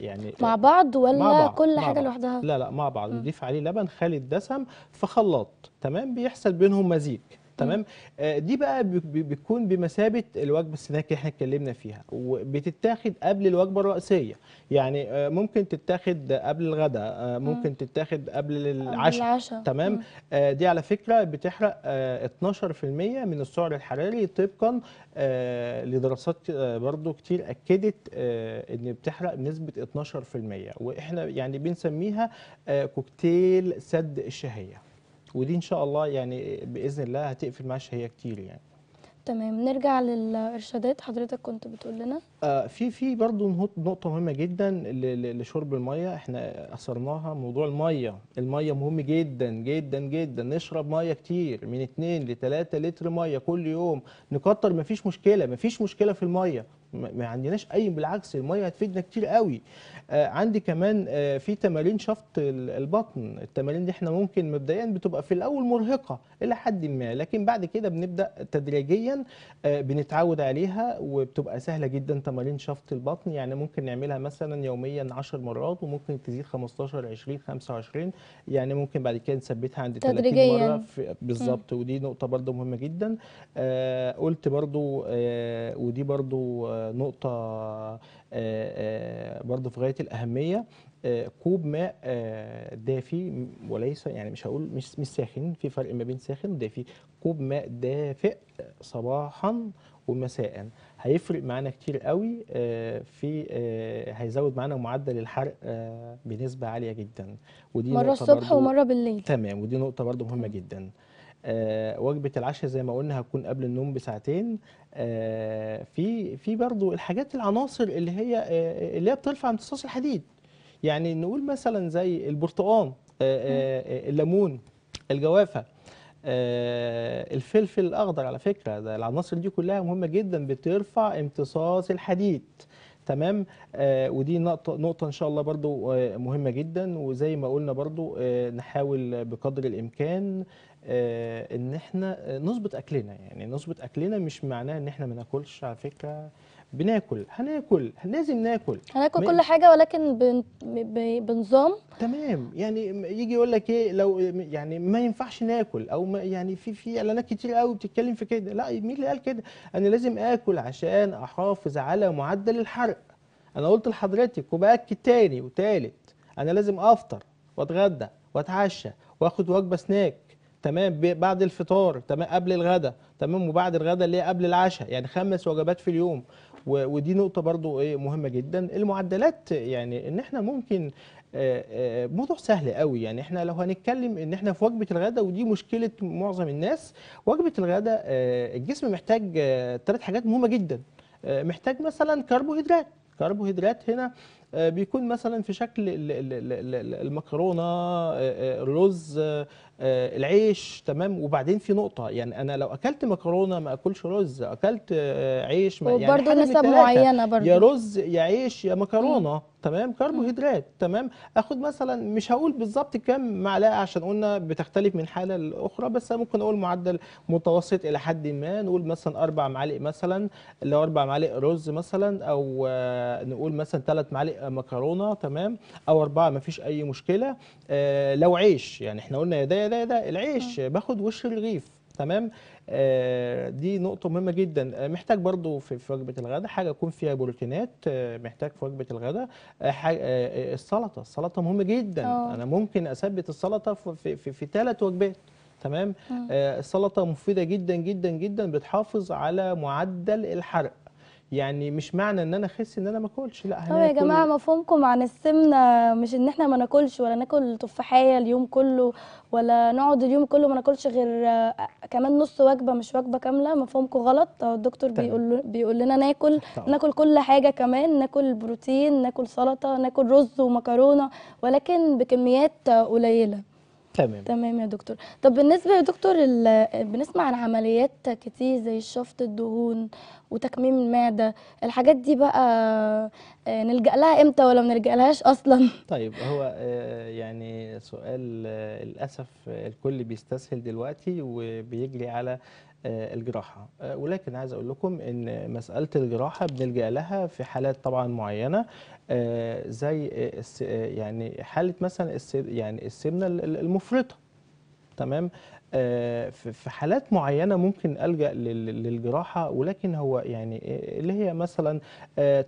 يعني مع بعض ولا مع بعض. كل مع حاجه لوحدها لا لا مع بعض بنضيف عليه لبن خالي الدسم في خلاط تمام بيحصل بينهم مزيج تمام آه، دي بقى بتكون بمثابه الوجبه السناك اللي احنا اتكلمنا فيها وبتتاخد قبل الوجبه الرئيسيه يعني آه، ممكن تتاخد قبل الغداء آه، ممكن تتاخد قبل العشاء, العشاء. تمام دي على فكره بتحرق 12% من السعر الحراري طبقا لدراسات برضو كتير اكدت ان بتحرق بنسبه 12% واحنا يعني بنسميها كوكتيل سد الشهيه ودي ان شاء الله يعني باذن الله هتقفل معاش هي كتير يعني تمام نرجع للارشادات حضرتك كنت بتقول لنا آه في في برضه نقطه مهمه جدا لشرب الميه احنا اثرناها موضوع الميه الميه مهم جدا جدا جدا نشرب ميه كتير من 2 ل 3 لتر ميه كل يوم نكتر مفيش مشكله مفيش مشكله في الميه ما عندناش اي بالعكس الميه هتفيدنا كتير قوي آه عندي كمان آه في تمارين شفط البطن التمارين دي احنا ممكن مبدئيا بتبقى في الاول مرهقه الى حد ما لكن بعد كده بنبدا تدريجيا آه بنتعود عليها وبتبقى سهله جدا تمارين شفط البطن يعني ممكن نعملها مثلا يوميا 10 مرات وممكن تزيد 15 20 25 يعني ممكن بعد كده نثبتها عند 30 مره بالظبط ودي نقطه برده مهمه جدا آه قلت برده آه ودي برده نقطه آه، آه، برضه في غايه الاهميه آه، كوب ماء دافي وليس يعني مش هقول مش مش ساخن في فرق ما بين ساخن ودافي كوب ماء دافئ صباحا ومساء هيفرق معانا كتير قوي في هيزود معانا معدل الحرق بنسبه عاليه جدا ودي مره الصبح ومره بالليل تمام ودي نقطه برضو مهمه جدا آه، وجبه العشاء زي ما قلنا هتكون قبل النوم بساعتين آه، في في برضو الحاجات العناصر اللي هي آه، اللي هي بترفع امتصاص الحديد يعني نقول مثلا زي البرتقال الليمون الجوافه الفلفل الاخضر على فكره ده العناصر دي كلها مهمه جدا بترفع امتصاص الحديد تمام آه ودي نقطه نقطه ان شاء الله برضو آه مهمه جدا وزي ما قلنا برضو آه نحاول بقدر الامكان آه، ان احنا آه، نظبط اكلنا يعني نظبط اكلنا مش معناه ان احنا ما ناكلش على فكره بناكل هناكل لازم ناكل هناكل كل حاجه ولكن بن... ب... بنظام تمام يعني يجي يقول لك ايه لو يعني ما ينفعش ناكل او ما يعني في في اعلانات كتير قوي بتتكلم في كده لا مين اللي قال كده انا لازم اكل عشان احافظ على معدل الحرق انا قلت لحضرتك وباكد تاني وتالت انا لازم افطر واتغدى واتعشى واخد وجبه سناك تمام بعد الفطار تمام قبل الغداء تمام وبعد الغداء اللي هي قبل العشاء يعني خمس وجبات في اليوم ودي نقطه برضو ايه مهمه جدا المعدلات يعني ان احنا ممكن موضوع سهل قوي يعني احنا لو هنتكلم ان احنا في وجبه الغداء ودي مشكله معظم الناس وجبه الغداء الجسم محتاج ثلاث حاجات مهمه جدا محتاج مثلا كربوهيدرات كربوهيدرات هنا بيكون مثلا في شكل المكرونه الرز آه، العيش تمام وبعدين في نقطه يعني انا لو اكلت مكرونه ما اكلش رز اكلت آه، عيش ما يعني وبرضه نسب معينه برضه يا رز يا عيش يا مكرونه تمام كربوهيدرات تمام اخد مثلا مش هقول بالظبط كام معلقه عشان قلنا بتختلف من حاله لاخرى بس ممكن اقول معدل متوسط الى حد ما نقول مثلا اربع معالق مثلا لو اربع معالق رز مثلا او آه، نقول مثلا ثلاث معالق مكرونه تمام او اربعه ما فيش اي مشكله آه، لو عيش يعني احنا قلنا يا ده يا ده يا ده العيش باخد وش الرغيف تمام آه، دي نقطة مهمة جدا آه، محتاج برضو في وجبة الغداء حاجة يكون فيها بروتينات آه، محتاج في وجبة الغداء السلطة السلطة مهمة جدا أوه. أنا ممكن أثبت السلطة في, في, في ثلاث وجبات تمام السلطه مفيده جدا جدا جدا بتحافظ على معدل الحرق يعني مش معنى ان انا اخس ان انا ما اكلش لا طب يا جماعه مفهومكم عن السمنه مش ان احنا ما ناكلش ولا ناكل تفاحيه اليوم كله ولا نقعد اليوم كله ما ناكلش غير آه، كمان نص وجبه مش وجبه كامله مفهومكم غلط آه، الدكتور طيب. بيقول بيقول لنا ناكل طيب. ناكل كل حاجه كمان ناكل بروتين ناكل سلطه ناكل رز ومكرونه ولكن بكميات قليله تمام تمام يا دكتور طب بالنسبه يا دكتور بنسمع عن عمليات كتير زي شفط الدهون وتكميم المعده الحاجات دي بقى آه، نلجا لها امتى ولا ما نلجالهاش اصلا طيب هو آه، يعني سؤال آه، للاسف الكل بيستسهل دلوقتي وبيجري على آه، الجراحه آه، ولكن عايز اقول لكم ان مساله الجراحه بنلجا لها في حالات طبعا معينه آه، زي يعني حاله مثلا يعني السمنه المفرطه تمام في حالات معينة ممكن ألجأ للجراحة ولكن هو يعني اللي هي مثلا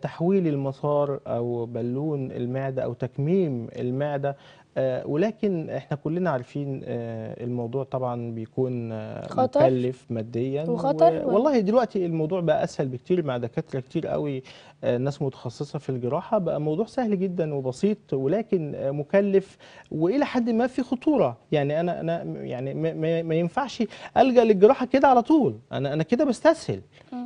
تحويل المسار أو بالون المعدة أو تكميم المعدة آه، ولكن احنا كلنا عارفين آه، الموضوع طبعا بيكون آه، خطر مكلف ماديا وخطر و... والله دلوقتي الموضوع بقى اسهل بكتير مع دكاتره كتير قوي آه، ناس متخصصه في الجراحه بقى موضوع سهل جدا وبسيط ولكن آه، مكلف والى حد ما في خطوره يعني انا انا يعني ما, ما ينفعش الجا للجراحه كده على طول انا انا كده بستسهل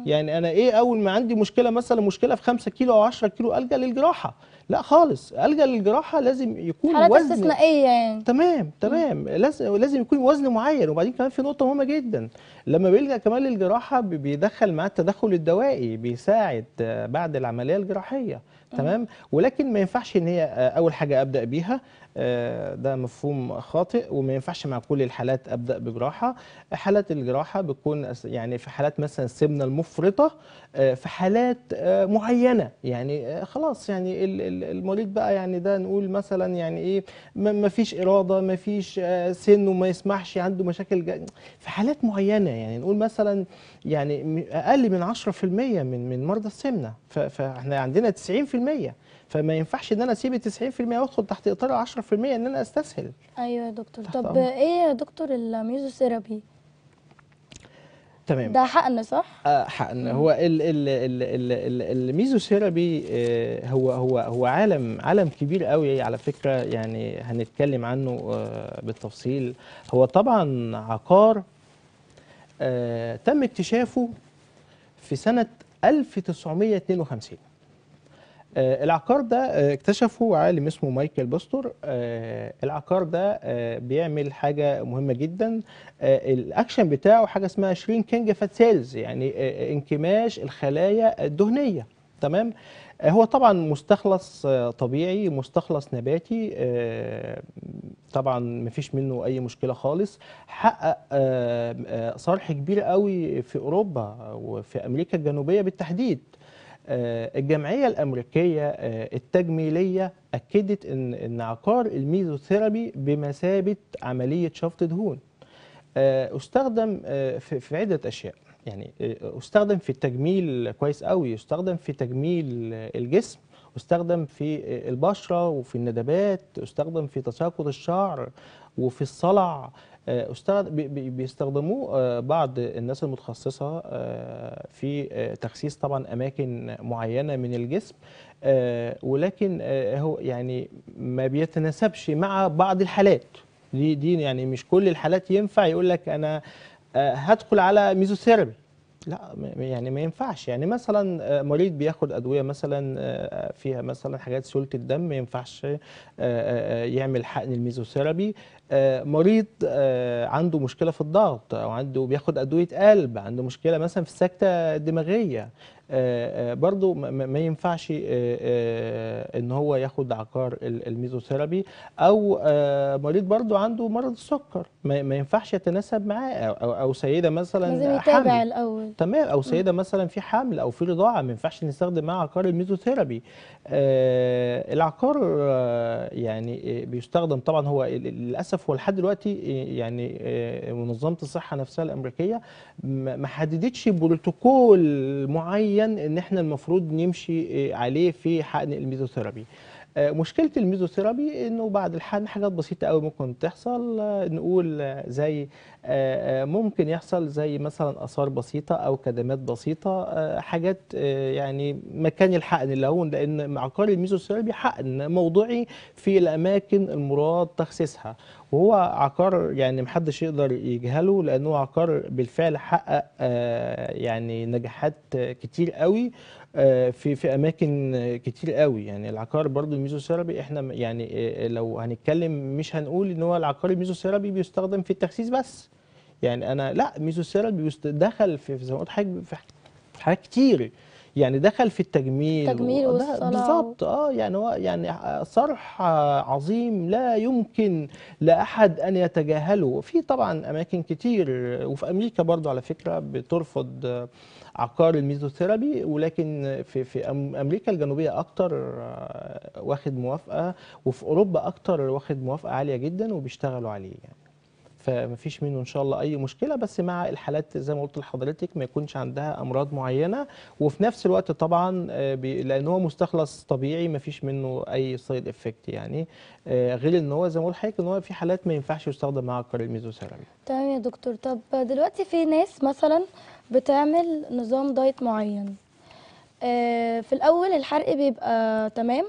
يعني انا ايه اول ما عندي مشكله مثلا مشكله في 5 كيلو او 10 كيلو الجا للجراحه لا خالص الجا للجراحه لازم يكون حالات وزن استثنائيه يعني تمام تمام لازم لازم يكون وزن معين وبعدين كمان في نقطه مهمه جدا لما بيلجا كمان للجراحه بيدخل معاه التدخل الدوائي بيساعد آه، بعد العملية الجراحية تمام ولكن ما ينفعش ان هي آه، اول حاجه ابدا بيها آه، ده مفهوم خاطئ وما ينفعش مع كل الحالات ابدا بجراحه حالات الجراحه بتكون يعني في حالات مثلا السمنه المفرطه آه، في حالات معينه يعني خلاص يعني المريض بقى يعني ده نقول مثلا يعني ايه ما فيش اراده ما فيش سنه ما يسمحش عنده مشاكل في حالات معينه يعني نقول مثلا يعني اقل من 10% من من مرضى السمنه فاحنا عندنا 90% فما ينفعش ان انا اسيب 90% وادخل تحت اطار ال 10% ان انا استسهل ايوه يا دكتور طب أمر. ايه يا دكتور الميزوثيرابي تمام ده حقن صح؟ آه حقن هو الميزوثيرابي آه هو هو هو عالم عالم كبير قوي على فكره يعني هنتكلم عنه آه بالتفصيل هو طبعا عقار آه تم اكتشافه في سنه 1952 آه، العقار ده آه، اكتشفه عالم اسمه مايكل باستور آه، العقار ده بيعمل حاجة مهمة جدا الأكشن بتاعه حاجة اسمها كينج فات سيلز يعني انكماش الخلايا الدهنية تمام هو طبعا مستخلص طبيعي مستخلص نباتي طبعا مفيش منه اي مشكله خالص حقق صرح كبير قوي في اوروبا وفي امريكا الجنوبيه بالتحديد آه، الجمعيه الامريكيه آه، التجميليه اكدت ان ان عقار الميزوثيرابي بمثابه عمليه شفط دهون آه، استخدم في عده اشياء يعني استخدم في التجميل كويس قوي استخدم في تجميل الجسم استخدم في البشره وفي الندبات استخدم في تساقط الشعر وفي الصلع آه، بيستخدموه آه، بعض الناس المتخصصه آه، في تخسيس طبعا اماكن معينه من الجسم ولكن هو يعني ما بيتناسبش مع بعض الحالات دي دي يعني مش كل الحالات ينفع يقول لك انا هدخل على ميزوثيرابي لا يعني ما ينفعش يعني مثلا مريض بياخد ادويه مثلا فيها مثلا حاجات سوله الدم ما ينفعش يعمل حقن الميزوثيرابي آه، مريض آه، عنده مشكله في الضغط او عنده بياخد ادويه قلب عنده مشكله مثلا في السكته الدماغيه آه، برضو ما ينفعش ان هو ياخد عقار الميزوثيرابي او مريض برضو عنده مرض السكر ما ينفعش يتناسب معاه او سيده مثلا لازم يتابع الاول تمام او سيده مثلا في حمل او في رضاعه ما ينفعش نستخدم معاه عقار الميزوثيرابي العقار يعني بيستخدم طبعا هو للاسف للاسف ولحد دلوقتي يعني آه، منظمه الصحه نفسها الامريكيه ما حددتش بروتوكول معين ان احنا المفروض نمشي آه، عليه في حقن الميزوثيرابي آه، مشكله الميزوثيرابي انه بعد الحقن حاجات بسيطه قوي ممكن تحصل نقول زي ممكن يحصل زي مثلا اثار بسيطه او كدمات بسيطه حاجات يعني مكان الحقن اللي لان معقار الميزوثيرابي حقن موضوعي في الاماكن المراد تخسيسها وهو عقار يعني محدش يقدر يجهله لانه عقار بالفعل حقق آه، يعني نجاحات كتير قوي آه، في في اماكن كتير قوي يعني العقار برضو الميزوثيرابي احنا يعني آه، لو هنتكلم مش هنقول ان هو العقار الميزوثيرابي بيستخدم في التخسيس بس يعني انا لا ميزوثيرابي دخل في زي ما قلت في حاجات كتير يعني دخل في التجميل التجميل و... بالظبط اه يعني هو يعني صرح عظيم لا يمكن لاحد ان يتجاهله في طبعا اماكن كتير وفي امريكا برضو على فكره بترفض عقار الميزوثيرابي ولكن في في امريكا الجنوبيه اكتر آه، واخد موافقه وفي اوروبا اكتر واخد موافقه عاليه جدا وبيشتغلوا عليه يعني فمفيش منه ان شاء الله اي مشكله بس مع الحالات زي ما قلت لحضرتك ما يكونش عندها امراض معينه وفي نفس الوقت طبعا آه، لان هو مستخلص طبيعي مفيش منه اي سايد افكت يعني آه، غير ان هو زي ما قلت لحضرتك ان هو في حالات ما ينفعش يستخدم معاها كريم ميزوثيرابي تمام يا دكتور طب دلوقتي في ناس مثلا بتعمل نظام دايت معين آه، في الاول الحرق بيبقى تمام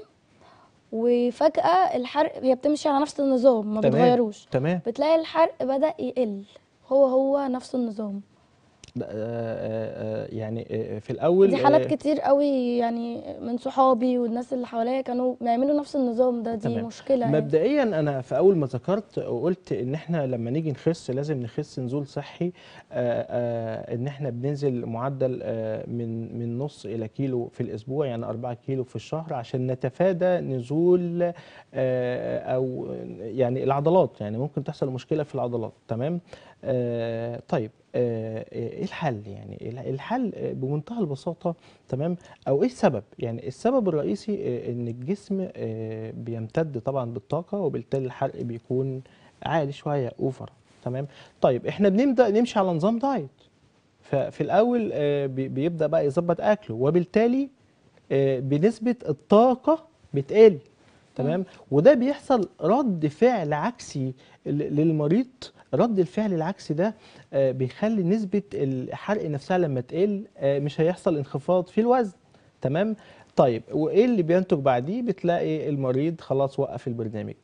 وفجاه الحرق هي بتمشي على نفس النظام ما تمام. بتغيروش تمام بتلاقي الحرق بدا يقل هو هو نفس النظام آه، آه، آه، يعني في الاول دي حالات كتير قوي يعني من صحابي والناس اللي حواليا كانوا بيعملوا نفس النظام ده دي تمام. مشكله يعني. مبدئيا يعني. انا في اول ما ذكرت وقلت ان احنا لما نيجي نخس لازم نخس نزول صحي ان احنا بننزل معدل من من نص الى كيلو في الاسبوع يعني 4 كيلو في الشهر عشان نتفادى نزول او يعني العضلات يعني ممكن تحصل مشكله في العضلات تمام طيب آه، ايه الحل يعني الحل آه، بمنتهى البساطه تمام او ايه السبب يعني السبب الرئيسي آه، ان الجسم بيمتد طبعا بالطاقه وبالتالي الحرق بيكون عالي شويه اوفر تمام طيب احنا بنبدا نمشي على نظام دايت ففي الاول بيبدا بقى يظبط اكله وبالتالي بنسبه الطاقه بتقل تمام وده بيحصل رد فعل عكسي للمريض رد الفعل العكسي ده آه، بيخلي نسبه الحرق نفسها لما تقل آه، مش هيحصل انخفاض في الوزن تمام طيب وايه اللي بينتج بعديه بتلاقي المريض خلاص وقف البرنامج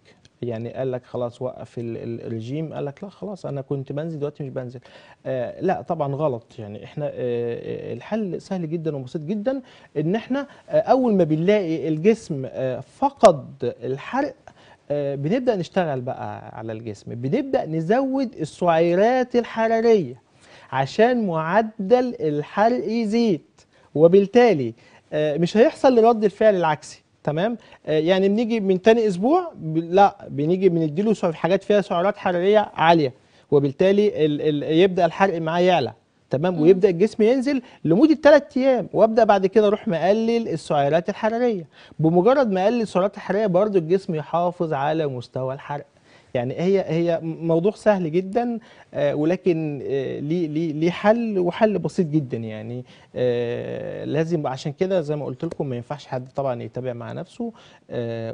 يعني قال لك خلاص وقف الرجيم قال لك لا خلاص انا كنت بنزل دلوقتي مش بنزل آه لا طبعا غلط يعني احنا آه, آه، الحل سهل جدا وبسيط جدا ان احنا آه اول ما بنلاقي الجسم آه فقد الحرق آه، بنبدا نشتغل بقى على الجسم بنبدا نزود السعرات الحراريه عشان معدل الحرق يزيد وبالتالي آه، مش هيحصل رد الفعل العكسي تمام آه، يعني بنيجي من تاني اسبوع لا بنيجي بنديله حاجات فيها سعرات حراريه عاليه وبالتالي يبدا الحرق معاه يعلى تمام ويبدا الجسم ينزل لمده 3 ايام وابدا بعد كده اروح مقلل السعرات الحراريه بمجرد ما اقلل السعرات الحراريه برضو الجسم يحافظ على مستوى الحرق يعني هي هي موضوع سهل جدا آه، ولكن آه، ليه ليه حل وحل بسيط جدا يعني آه، لازم عشان كده زي ما قلت لكم ما ينفعش حد طبعا يتابع مع نفسه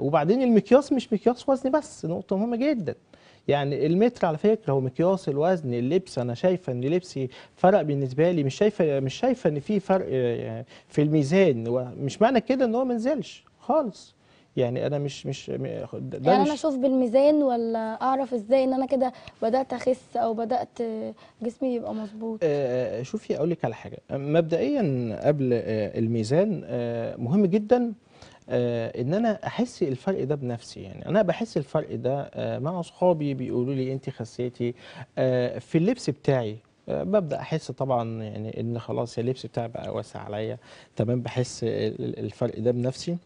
وبعدين المقياس مش مقياس وزن بس نقطه مهمه جدا يعني المتر على فكره هو مقياس الوزن اللبس انا شايفه ان لبسي فرق بالنسبه لي مش شايفه مش شايفه ان في فرق آه، في الميزان مش معنى كده ان هو ما نزلش خالص يعني انا مش مش ده يعني مش انا اشوف بالميزان ولا اعرف ازاي ان انا كده بدات اخس او بدات جسمي يبقى مظبوط آه، آه، شوفي اقول لك على حاجه مبدئيا قبل الميزان مهم جدا آه، ان انا احس الفرق ده بنفسي يعني انا بحس الفرق ده آه، مع اصحابي بيقولوا لي انت خسيتي آه، في اللبس بتاعي ببدا احس طبعا يعني ان خلاص اللبس بتاعي بقى واسع عليا تمام بحس الفرق ده بنفسي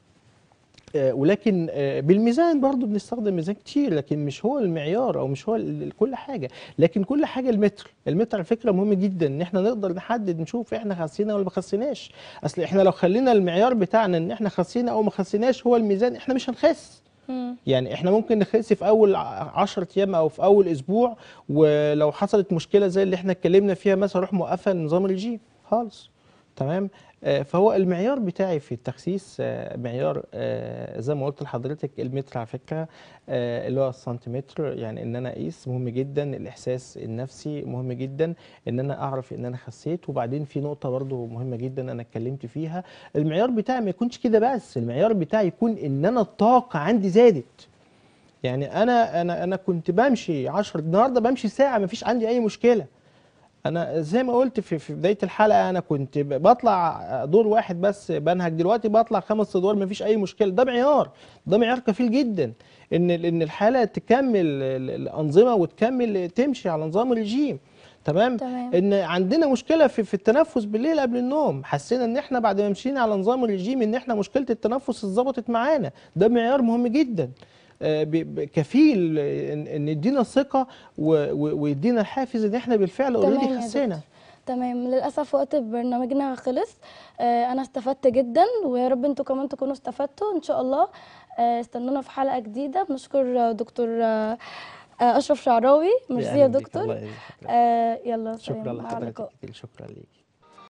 آه، ولكن آه، بالميزان برضو بنستخدم ميزان كتير لكن مش هو المعيار او مش هو كل حاجه لكن كل حاجه المتر المتر على فكره مهم جدا ان احنا نقدر نحدد نشوف احنا خسينا ولا ما خسيناش اصل احنا لو خلينا المعيار بتاعنا ان احنا خسينا او ما خسيناش هو الميزان احنا مش هنخس يعني احنا ممكن نخس في اول 10 ايام او في اول اسبوع ولو حصلت مشكله زي اللي احنا اتكلمنا فيها مثلا اروح موقفه نظام الجيم خالص تمام آه، فهو المعيار بتاعي في التخسيس آه، معيار آه، زي ما قلت لحضرتك المتر على فكره اللي هو السنتيمتر يعني ان انا اقيس مهم جدا الاحساس النفسي مهم جدا ان انا اعرف ان انا خسيت وبعدين في نقطه برده مهمه جدا انا اتكلمت فيها المعيار بتاعي ما يكونش كده بس المعيار بتاعي يكون ان انا الطاقه عندي زادت يعني انا انا انا كنت بمشي 10 النهارده بمشي ساعه ما فيش عندي اي مشكله انا زي ما قلت في, في بدايه الحلقه انا كنت بطلع دور واحد بس بنهج دلوقتي بطلع خمس ادوار مفيش اي مشكله ده معيار ده معيار كفيل جدا ان ان الحاله تكمل الانظمه وتكمل تمشي على نظام الرجيم تمام؟, تمام ان عندنا مشكله في, في التنفس بالليل قبل النوم حسينا ان احنا بعد ما مشينا على نظام الرجيم ان احنا مشكله التنفس اتظبطت معانا ده معيار مهم جدا آه، كفيل ان يدينا ثقه ويدينا الحافز ان احنا بالفعل اوريدي خسينا تمام للاسف وقت برنامجنا خلص آه، انا استفدت جدا ويا رب انتوا كمان تكونوا استفدتوا ان شاء الله آه، استنونا في حلقه جديده بنشكر دكتور اشرف شعراوي ميرسي يا دكتور يلا شكرا لحضرتك شكرا ليكي